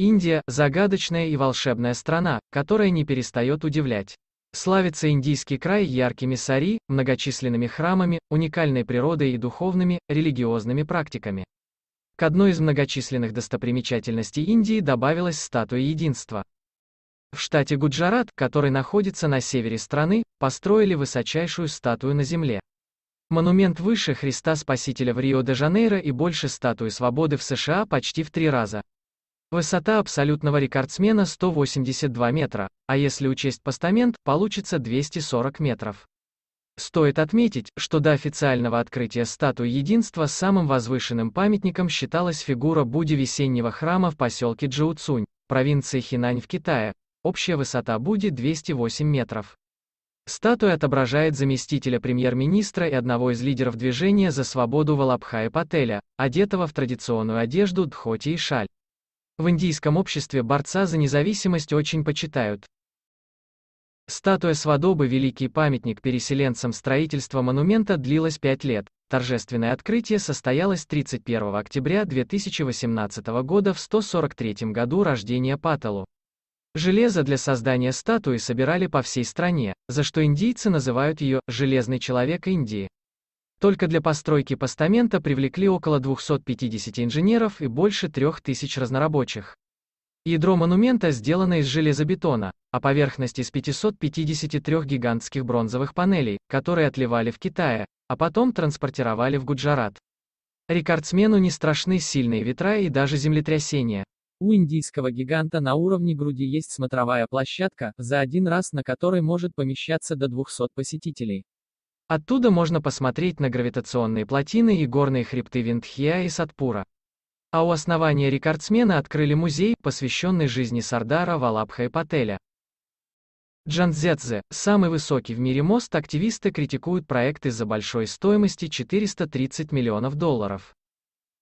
Индия – загадочная и волшебная страна, которая не перестает удивлять. Славится индийский край яркими сари, многочисленными храмами, уникальной природой и духовными, религиозными практиками. К одной из многочисленных достопримечательностей Индии добавилась статуя единства. В штате Гуджарат, который находится на севере страны, построили высочайшую статую на земле. Монумент выше Христа Спасителя в Рио-де-Жанейро и больше статуи свободы в США почти в три раза. Высота абсолютного рекордсмена 182 метра, а если учесть постамент, получится 240 метров. Стоит отметить, что до официального открытия статуи Единства самым возвышенным памятником считалась фигура Будди весеннего храма в поселке Джоуцунь, провинции Хинань в Китае. Общая высота Будди 208 метров. Статуя отображает заместителя премьер-министра и одного из лидеров движения за свободу Валабхая Пателя, одетого в традиционную одежду дхоти и шаль. В индийском обществе борца за независимость очень почитают. Статуя Свадобы, великий памятник переселенцам строительства монумента длилась 5 лет. Торжественное открытие состоялось 31 октября 2018 года в 143 году рождения Паталу. Железо для создания статуи собирали по всей стране, за что индийцы называют ее «железный человек Индии». Только для постройки постамента привлекли около 250 инженеров и больше 3000 разнорабочих. Ядро монумента сделано из железобетона, а поверхность из 553 гигантских бронзовых панелей, которые отливали в Китае, а потом транспортировали в Гуджарат. Рекордсмену не страшны сильные ветра и даже землетрясения. У индийского гиганта на уровне груди есть смотровая площадка, за один раз на которой может помещаться до 200 посетителей. Оттуда можно посмотреть на гравитационные плотины и горные хребты Виндхья и Сатпура. А у основания рекордсмена открыли музей, посвященный жизни Сардара Валабха Пателя. Джанзетзе, самый высокий в мире мост, активисты критикуют проект из-за большой стоимости 430 миллионов долларов.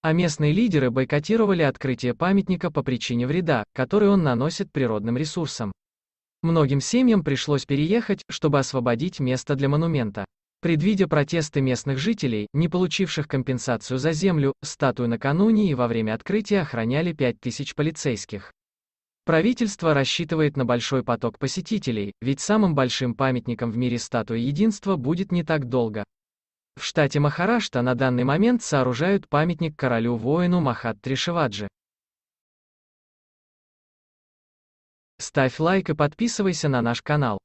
А местные лидеры бойкотировали открытие памятника по причине вреда, который он наносит природным ресурсам. Многим семьям пришлось переехать, чтобы освободить место для монумента. Предвидя протесты местных жителей, не получивших компенсацию за землю, статую накануне и во время открытия охраняли 5000 полицейских. Правительство рассчитывает на большой поток посетителей, ведь самым большим памятником в мире статуи единства будет не так долго. В штате Махарашта на данный момент сооружают памятник королю-воину Махаттри Шиваджи. Ставь лайк и подписывайся на наш канал.